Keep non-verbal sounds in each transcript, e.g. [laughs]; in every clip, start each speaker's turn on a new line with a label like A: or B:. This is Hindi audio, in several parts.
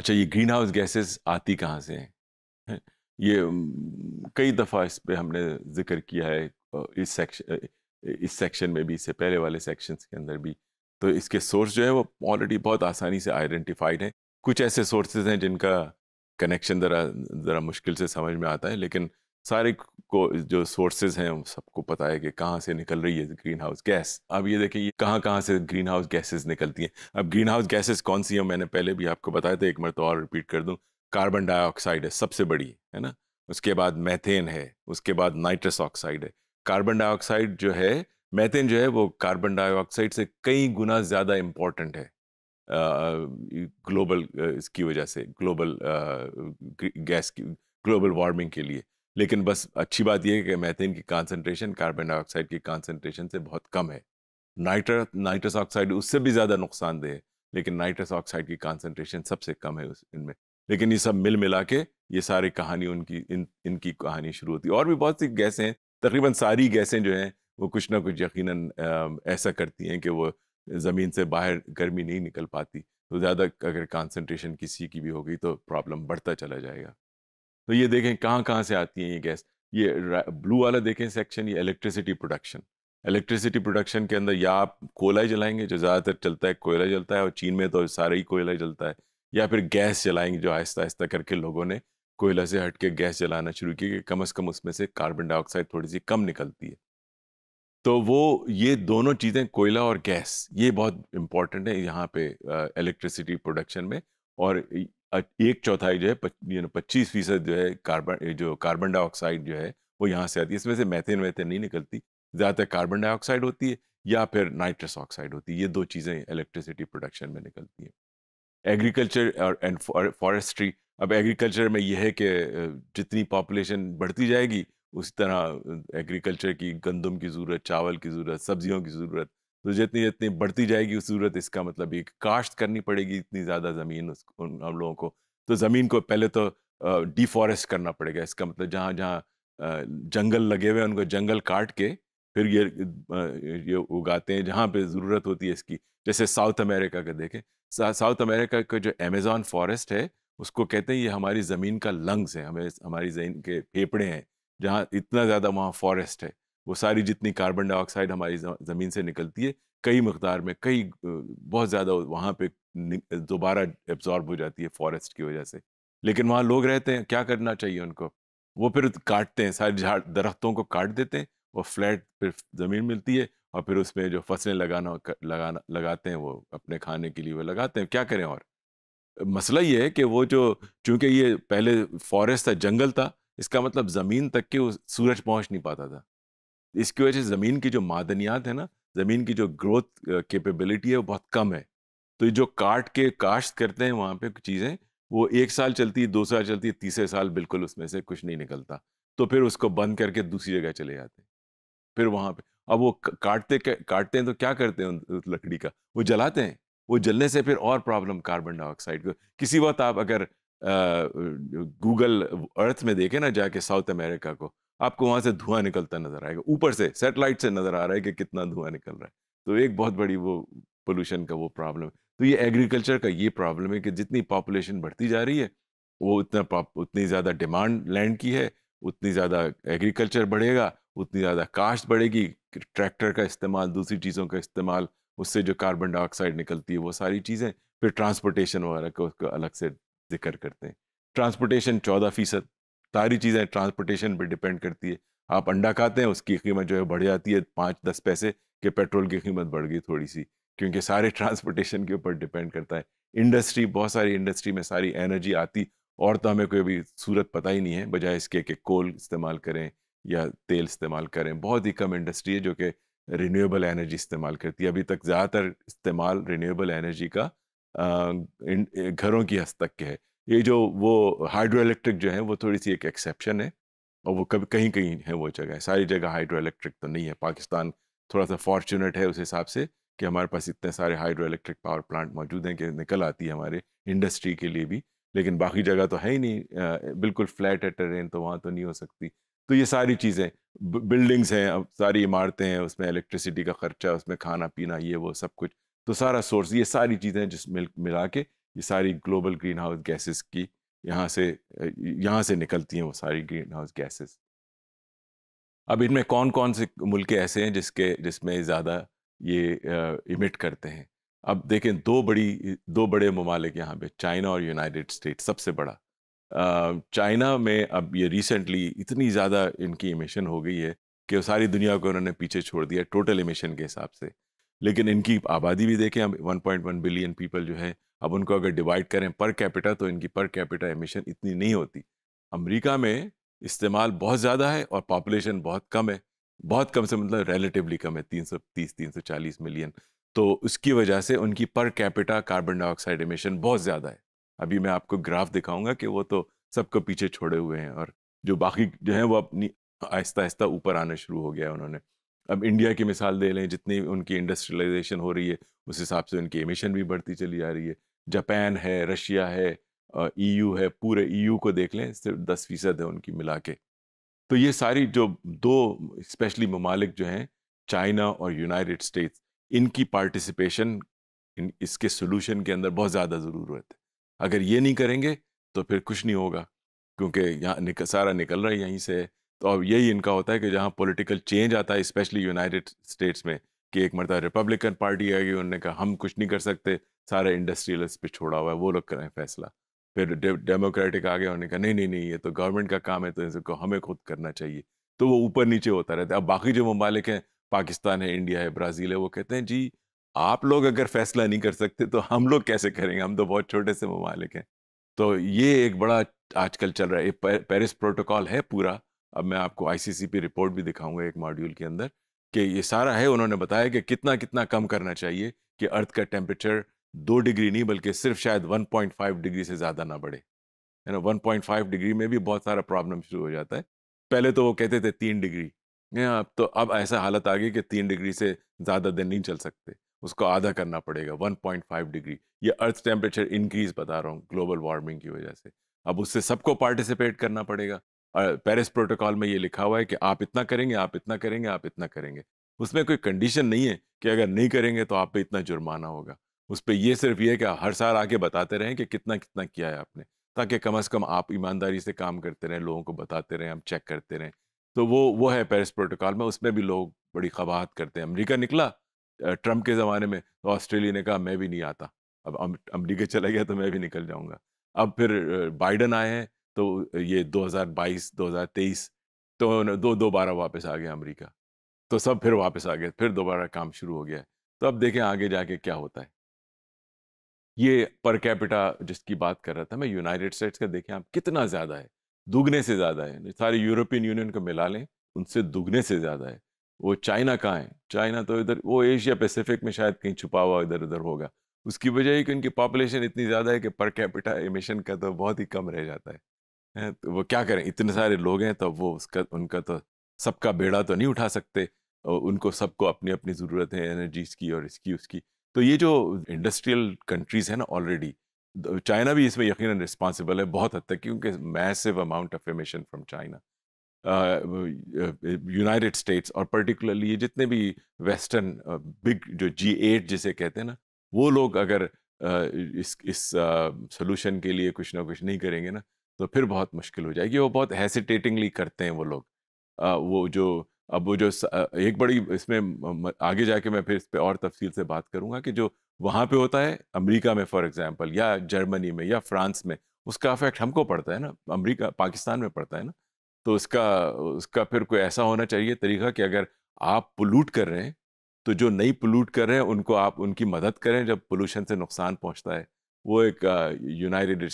A: अच्छा ये ग्रीन हाउस गैसेस आती कहाँ से हैं ये कई दफ़ा इस पर हमने जिक्र किया है इस सेक्शन इस सेक्शन में भी इससे पहले वाले सेक्शन के अंदर भी तो इसके सोर्स जो है वो ऑलरेडी बहुत आसानी से आइडेंटिफाइड हैं कुछ ऐसे सोर्सेज हैं जिनका कनेक्शन ज़रा ज़रा मुश्किल से समझ में आता है लेकिन सारे को जो सोर्सेज हैं सबको पता है कि कहाँ से निकल रही है ग्रीन हाउस गैस अब ये देखें ये कहाँ कहाँ से ग्रीन हाउस गैसेज निकलती हैं अब ग्रीन हाउस गैसेज कौन सी हैं मैंने पहले भी आपको बताया था एक तो और रिपीट कर दूँ कार्बन डाइऑक्साइड है सबसे बड़ी है ना उसके बाद मैथेन है उसके बाद नाइट्रस ऑक्साइड है कार्बन डाइऑक्साइड जो है मैथेन जो है वो कार्बन डाइऑक्साइड से कई गुना ज़्यादा इम्पॉर्टेंट है ग्लोबल इसकी वजह से ग्लोबल गैस की ग्लोबल वार्मिंग के लिए लेकिन बस अच्छी बात यह है कि मैथेन की कॉन्सेंट्रेशन कार्बन डाइऑक्साइड की कॉन्सेंट्रेशन से बहुत कम है नाइट्र नाइट्रस ऑक्साइड उससे भी ज़्यादा नुकसानदेह है लेकिन नाइट्रस ऑक्साइड की कॉन्सेंट्रेशन सबसे कम है उस इनमें लेकिन ये सब मिल मिला के ये सारी कहानी उनकी इन इनकी कहानी शुरू होती है और भी बहुत सी गैसें हैं तकरीबन सारी गैसें जो हैं वो कुछ ना कुछ यकीन ऐसा करती हैं कि वो ज़मीन से बाहर गर्मी नहीं निकल पाती तो ज़्यादा अगर कॉन्सेंट्रेशन किसी की भी होगी तो प्रॉब्लम बढ़ता चला जाएगा तो ये देखें कहाँ कहाँ से आती है ये गैस ये ब्लू वाला देखें सेक्शन ये इलेक्ट्रिसिटी प्रोडक्शन इलेक्ट्रिसिटी प्रोडक्शन के अंदर या आप कोयला जलाएंगे जो ज़्यादातर चलता है कोयला जलता है और चीन में तो सारा ही कोयला जलता है या फिर गैस जलाएंगे जो आहिस्ता आहिस्ता करके लोगों ने कोयला से हट के गैस जलाना शुरू किया कि कम अज़ कम उसमें से कार्बन डाइऑक्साइड थोड़ी सी कम निकलती है तो वो ये दोनों चीज़ें कोयला और गैस ये बहुत इंपॉर्टेंट है यहाँ पे इलेक्ट्रिसिटी प्रोडक्शन में और एक चौथाई जो है पच्चीस फीसद जो है कार्बन जो कार्बन डाइऑक्साइड जो है वो यहाँ से आती है इसमें से मैथेन वैथेन नहीं निकलती ज़्यादातर कार्बन डाइऑक्साइड होती है या फिर नाइट्रस ऑक्साइड होती है ये दो चीज़ें इलेक्ट्रिसिटी प्रोडक्शन में निकलती हैं एग्रीकल्चर और एंड फॉरेस्ट्री अब एग्रीकल्चर में यह है कि जितनी पॉपुलेशन बढ़ती जाएगी उसी तरह एग्रीकल्चर की गंदम की ज़रूरत चावल की ज़रूरत सब्जियों की ज़रूरत तो जितनी जितनी बढ़ती जाएगी उस सूरत इसका मतलब ये काश्त करनी पड़ेगी इतनी ज़्यादा ज़मीन उस उन हम लोगों को तो ज़मीन को पहले तो डिफॉरेस्ट करना पड़ेगा इसका मतलब जहाँ जहाँ जंगल लगे हुए हैं उनको जंगल काट के फिर ये ये उगाते हैं जहाँ पे ज़रूरत होती है इसकी जैसे साउथ अमेरिका का देखें साउथ अमेरिका का जो अमेज़ॉन फॉरेस्ट है उसको कहते हैं ये हमारी ज़मीन का लंग्स है हमें हमारी ज़मीन के फेफड़े हैं जहाँ इतना ज़्यादा वहाँ फॉरेस्ट है वो सारी जितनी कार्बन डाइऑक्साइड हमारी ज़मीन से निकलती है कई मकदार में कई बहुत ज़्यादा वहाँ पे दोबारा एब्जॉर्ब हो जाती है फॉरेस्ट की वजह से लेकिन वहाँ लोग रहते हैं क्या करना चाहिए उनको वो फिर काटते हैं सारे झाड़ दरख्तों को काट देते हैं वो फ्लैट फिर ज़मीन मिलती है और फिर उसमें जो फसलें लगाना लगाना लगाते हैं वो अपने खाने के लिए वो लगाते हैं क्या करें और मसला ये है कि वो जो चूँकि ये पहले फॉरेस्ट था जंगल था इसका मतलब ज़मीन तक के सूरज पहुँच नहीं पाता था इसकी वजह से ज़मीन की जो मादनियात है ना ज़मीन की जो ग्रोथ कैपेबिलिटी है वो बहुत कम है तो जो काट के काश्त करते हैं वहाँ पे चीज़ें वो एक साल चलती है दो साल चलती है तीसरे साल बिल्कुल उसमें से कुछ नहीं निकलता तो फिर उसको बंद करके दूसरी जगह चले जाते हैं फिर वहाँ पे अब वो काटते काटते हैं तो क्या करते हैं उस लकड़ी का वो जलाते हैं वो जलने से फिर और प्रॉब्लम कार्बन डाइऑक्साइड को किसी वक्त आप अगर गूगल अर्थ में देखें ना जाके साउथ अमेरिका को आपको वहां से धुआं निकलता नजर आएगा ऊपर से सेटेलाइट से नजर आ रहा है कि कितना धुआं निकल रहा है तो एक बहुत बड़ी वो पोल्यूशन का वो प्रॉब्लम है तो ये एग्रीकल्चर का ये प्रॉब्लम है कि जितनी पॉपुलेशन बढ़ती जा रही है वो उतना उतनी ज़्यादा डिमांड लैंड की है उतनी ज़्यादा एग्रीकल्चर बढ़ेगा उतनी ज़्यादा काश्त बढ़ेगी ट्रैक्टर का इस्तेमाल दूसरी चीज़ों का इस्तेमाल उससे जो कार्बन डाइऑक्साइड निकलती है वो सारी चीज़ें फिर ट्रांसपोर्टेशन वगैरह का उसको अलग से जिक्र करते हैं ट्रांसपोर्टेशन चौदह फीसद सारी चीज़ें ट्रांसपोर्टेशन पर डिपेंड करती है आप अंडा खाते हैं उसकी कीमत जो है बढ़ जाती है पाँच दस पैसे कि पेट्रोल की कीमत बढ़ गई थोड़ी सी क्योंकि सारे ट्रांसपोर्टेशन [laughs] के ऊपर डिपेंड करता है इंडस्ट्री बहुत सारी इंडस्ट्री में सारी एनर्जी आती और तो हमें कोई अभी सूरत पता ही नहीं है बजाय इसके कि कोल इस्तेमाल करें या तेल इस्तेमाल करें बहुत ही कम इंडस्ट्री है जो कि रिन्यूएबल एनर्जी इस्तेमाल करती है अभी तक ज़्यादातर इस्तेमाल रिन्यूएबल एनर्जी का आ, इन, घरों की हद तक के है ये जो वो हाइड्रो इलेक्ट्रिक जो है वो थोड़ी सी एक एक्सेप्शन है और वो कभी कहीं कहीं है वो जगह सारी जगह हाइड्रो इलेक्ट्रिक तो नहीं है पाकिस्तान थोड़ा सा फॉर्चुनेट है उस हिसाब से कि हमारे पास इतने सारे हाइड्रो इलेक्ट्रिक पावर प्लांट मौजूद हैं कि निकल आती है हमारे इंडस्ट्री के लिए भी लेकिन बाकी जगह तो है ही नहीं बिल्कुल फ्लैट है ट्रेन तो वहाँ तो नहीं हो सकती तो ये सारी चीज़ें बिल्डिंग्स हैं अब सारी इमारतें हैं उसमें इलेक्ट्रिसिटी का खर्चा उसमें खाना पीना ये वो सब कुछ तो सारा सोर्स ये सारी चीज़ें जिस मिल मिला के ये सारी ग्लोबल ग्रीन हाउस गैसेस की यहाँ से यहाँ से निकलती हैं वो सारी ग्रीन हाउस गैसेस अब इनमें कौन कौन से मुल्क ऐसे हैं जिसके जिसमें ज़्यादा ये इमिट करते हैं अब देखें दो बड़ी दो बड़े ममालिक यहाँ पे चाइना और यूनाइटेड स्टेट सबसे बड़ा चाइना में अब ये रिसेंटली इतनी ज़्यादा इनकी इमिशन हो गई है कि सारी दुनिया को उन्होंने पीछे छोड़ दिया टोटल इमिशन के हिसाब से लेकिन इनकी आबादी भी देखें अब 1.1 बिलियन पीपल जो है अब उनको अगर डिवाइड करें पर कैपिटा तो इनकी पर कैपिटा एमिशन इतनी नहीं होती अमेरिका में इस्तेमाल बहुत ज़्यादा है और पॉपुलेशन बहुत कम है बहुत कम से मतलब रिलेटिवली कम है तीन तीन सौ तीस सौ चालीस मिलियन तो उसकी वजह से उनकी per capita carbon dioxide emission बहुत ज़्यादा है अभी मैं आपको ग्राफ दिखाऊंगा कि वो तो सबको पीछे छोड़े हुए हैं और जो बाकी जो है वो अपनी आहिस्ता आहिस्ता ऊपर आना शुरू हो गया है उन्होंने अब इंडिया की मिसाल दे लें जितनी उनकी इंडस्ट्रियलाइजेशन हो रही है उस हिसाब से उनकी एमिशन भी बढ़ती चली जा रही है जापान है रशिया है ईयू e है पूरे ईयू e को देख लें सिर्फ दस फीसद है उनकी मिला के तो ये सारी जो दो स्पेशली ममालिक जो हैं चाइना और यूनाइटेड स्टेट्स इनकी पार्टिसिपेशन इन इसके सोल्यूशन के अंदर बहुत ज़्यादा ज़रूरत है अगर ये नहीं करेंगे तो फिर कुछ नहीं होगा क्योंकि यहाँ निक, सारा निकल रहा है यहीं से तो अब यही इनका होता है कि जहाँ पॉलिटिकल चेंज आता है स्पेशली यूनाइटेड स्टेट्स में कि एक मरतबा रिपब्लिकन पार्टी आएगी उन्होंने कहा हम कुछ नहीं कर सकते सारे इंडस्ट्रियलिस्ट पे छोड़ा हुआ है वो लोग करें फैसला फिर डेमोक्रेटिक आगे होने का नहीं नहीं नहीं ये तो गवर्नमेंट का काम है तो इसको हमें खुद करना चाहिए तो वो ऊपर नीचे होता रहता है अब बाकी जो ममालिक हैं पाकिस्तान है इंडिया है ब्राज़ील है वो कहते हैं जी आप लोग अगर फैसला नहीं कर सकते तो हम लोग कैसे करेंगे हम तो बहुत छोटे से ममालिक हैं तो ये एक बड़ा आजकल चल रहा है पेरिस प्रोटोकॉल है पूरा अब मैं आपको आईसीसी पी रिपोर्ट भी दिखाऊंगा एक मॉड्यूल के अंदर कि ये सारा है उन्होंने बताया कि कितना कितना कम करना चाहिए कि अर्थ का टेम्परेचर दो डिग्री नहीं बल्कि सिर्फ शायद 1.5 डिग्री से ज़्यादा ना बढ़े है ना 1.5 डिग्री में भी बहुत सारा प्रॉब्लम शुरू हो जाता है पहले तो वो कहते थे तीन डिग्री अब तो अब ऐसा हालत आ गई कि तीन डिग्री से ज़्यादा दिन नहीं चल सकते उसको आधा करना पड़ेगा 1.5 डिग्री ये अर्थ टेम्परेचर इंक्रीज बता रहा हूँ ग्लोबल वार्मिंग की वजह से अब उससे सबको पार्टिसिपेट करना पड़ेगा पेरिस प्रोटोकॉल में ये लिखा हुआ है कि आप इतना करेंगे आप इतना करेंगे आप इतना करेंगे उसमें कोई कंडीशन नहीं है कि अगर नहीं करेंगे तो आप पे इतना जुर्माना होगा उस पर ये सिर्फ ये कि हर साल आके बताते रहें कि कितना कितना किया है आपने ताकि कम अज़ कम आप ईमानदारी से काम करते रहें लोगों को बताते रहें हम चेक करते रहें तो वो वो है पेरिस प्रोटोकॉल में उसमें भी लोग बड़ी खबाहत करते हैं अमेरिका निकला ट्रंप के ज़माने में तो ऑस्ट्रेलिया ने कहा मैं भी नहीं आता अब अमरीका चला गया तो मैं भी निकल जाऊँगा अब फिर बाइडन आए हैं तो ये 2022 2023 तो दो दो बारह वापस आ गया अमेरिका तो सब फिर वापस आ गए फिर दोबारा काम शुरू हो गया तो अब देखें आगे जाके क्या होता है ये पर कैपिटा जिसकी बात कर रहा था मैं यूनाइटेड स्टेट्स का देखें आप कितना ज़्यादा है दुगने से ज़्यादा है सारे यूरोपियन यूनियन को मिला लें उनसे दुगने से ज़्यादा है वो चाइना कहाँ है चाइना तो इधर वो एशिया पैसिफिक में शायद कहीं छुपा हुआ इधर उधर होगा उसकी वजह ही कि उनकी पॉपुलेशन इतनी ज़्यादा है कि पर कैपिटा एमिशन का तो बहुत ही कम रह जाता है तो वो क्या करें इतने सारे लोग हैं तो वो उसका उनका तो सबका बेड़ा तो नहीं उठा सकते उनको सबको अपनी अपनी ज़रूरत है एनर्जीज़ की और इसकी उसकी तो ये जो इंडस्ट्रियल कंट्रीज है ना ऑलरेडी चाइना भी इसमें यकीन रिस्पॉन्सिबल है बहुत हद तक क्योंकि massive amount of emission from China United States और पर्टिकुलरली ये जितने भी वेस्टर्न बिग जो जी एट जिसे कहते हैं ना वो लोग अगर इस इस सोल्यूशन के लिए कुछ ना कुछ नहीं करेंगे ना तो फिर बहुत मुश्किल हो जाएगी वो बहुत हैसीटेटिंगली करते हैं वो लोग वो जो अब वो जो एक बड़ी इसमें आगे जाके मैं फिर इस पर और तफसील से बात करूँगा कि जो वहाँ पे होता है अमेरिका में फॉर एग्जांपल या जर्मनी में या फ्रांस में उसका अफेक्ट हमको पड़ता है ना अमेरिका पाकिस्तान में पड़ता है ना तो उसका उसका फिर कोई ऐसा होना चाहिए तरीका कि अगर आप पोलूट कर रहे हैं तो जो नई पोलूट कर रहे हैं उनको आप उनकी मदद करें जब पोलूशन से नुकसान पहुँचता है वो एक United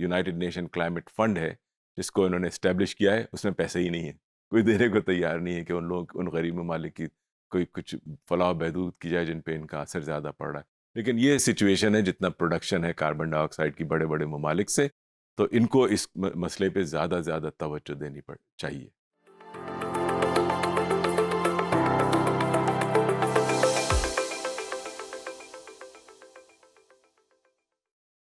A: United Nation climate fund है जिसको इन्होंने इस्टेब्लिश किया है उसमें पैसे ही नहीं है कोई देने को तैयार नहीं है कि उन लोग उन गरीब ममालिक की कोई कुछ फलाह बहदूद की जाए जिन पर इनका असर ज़्यादा पड़ रहा है लेकिन ये सिचुएशन है जितना प्रोडक्शन है कार्बन डाइऑक्साइड की बड़े बड़े ममालिक से तो इनको इस मसले पर ज़्यादा ज़्यादा तोज्जो देनी पड़ चाहिए